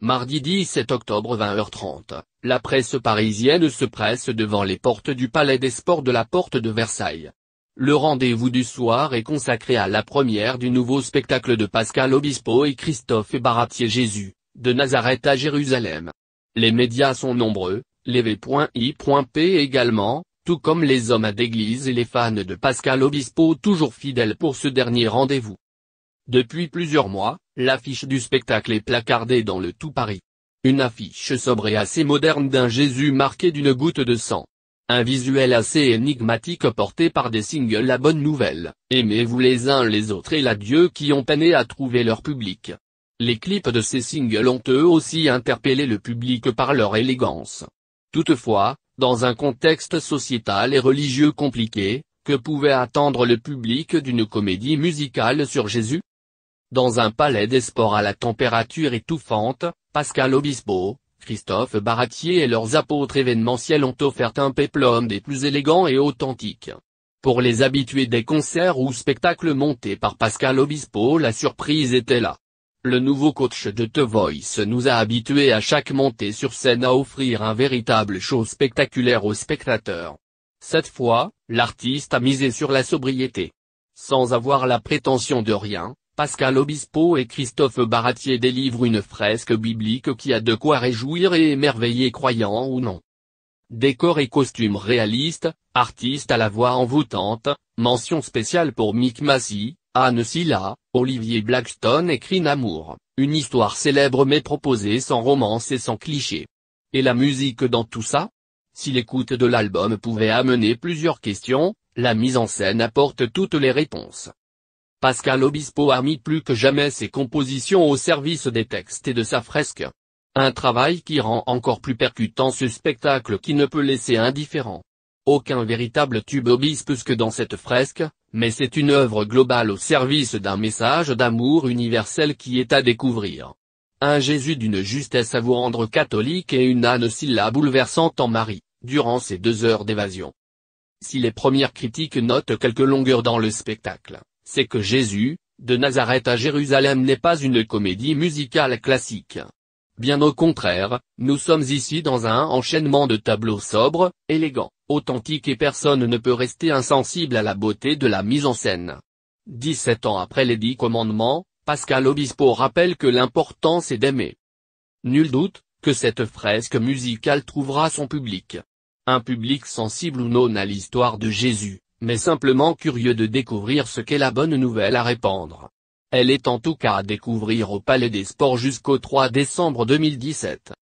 Mardi 17 octobre 20h30, la presse parisienne se presse devant les portes du Palais des Sports de la Porte de Versailles. Le rendez-vous du soir est consacré à la première du nouveau spectacle de Pascal Obispo et Christophe Baratier Jésus, de Nazareth à Jérusalem. Les médias sont nombreux, les V.I.P également, tout comme les hommes d'église et les fans de Pascal Obispo toujours fidèles pour ce dernier rendez-vous. Depuis plusieurs mois, L'affiche du spectacle est placardée dans le tout Paris. Une affiche sobre et assez moderne d'un Jésus marqué d'une goutte de sang. Un visuel assez énigmatique porté par des singles La Bonne Nouvelle, Aimez-vous les uns les autres et l'adieu qui ont peiné à trouver leur public. Les clips de ces singles ont eux aussi interpellé le public par leur élégance. Toutefois, dans un contexte sociétal et religieux compliqué, que pouvait attendre le public d'une comédie musicale sur Jésus dans un palais des sports à la température étouffante, Pascal Obispo, Christophe Baratier et leurs apôtres événementiels ont offert un péplum des plus élégants et authentiques. Pour les habitués des concerts ou spectacles montés par Pascal Obispo la surprise était là. Le nouveau coach de The Voice nous a habitués à chaque montée sur scène à offrir un véritable show spectaculaire aux spectateurs. Cette fois, l'artiste a misé sur la sobriété. Sans avoir la prétention de rien, Pascal Obispo et Christophe Baratier délivrent une fresque biblique qui a de quoi réjouir et émerveiller croyants ou non. Décor et costumes réalistes, artistes à la voix envoûtante, mention spéciale pour Mick Massey, Anne Silla, Olivier Blackstone et écrit Amour, une histoire célèbre mais proposée sans romance et sans cliché. Et la musique dans tout ça Si l'écoute de l'album pouvait amener plusieurs questions, la mise en scène apporte toutes les réponses. Pascal Obispo a mis plus que jamais ses compositions au service des textes et de sa fresque. Un travail qui rend encore plus percutant ce spectacle qui ne peut laisser indifférent. Aucun véritable tube obispus que dans cette fresque, mais c'est une œuvre globale au service d'un message d'amour universel qui est à découvrir. Un Jésus d'une justesse à vous rendre catholique et une âne Silla bouleversante en Marie, durant ces deux heures d'évasion. Si les premières critiques notent quelques longueurs dans le spectacle, c'est que Jésus, de Nazareth à Jérusalem n'est pas une comédie musicale classique. Bien au contraire, nous sommes ici dans un enchaînement de tableaux sobres, élégants, authentiques et personne ne peut rester insensible à la beauté de la mise en scène. 17 ans après les dix commandements, Pascal Obispo rappelle que l'important c'est d'aimer. Nul doute, que cette fresque musicale trouvera son public. Un public sensible ou non à l'histoire de Jésus mais simplement curieux de découvrir ce qu'est la bonne nouvelle à répandre. Elle est en tout cas à découvrir au Palais des Sports jusqu'au 3 décembre 2017.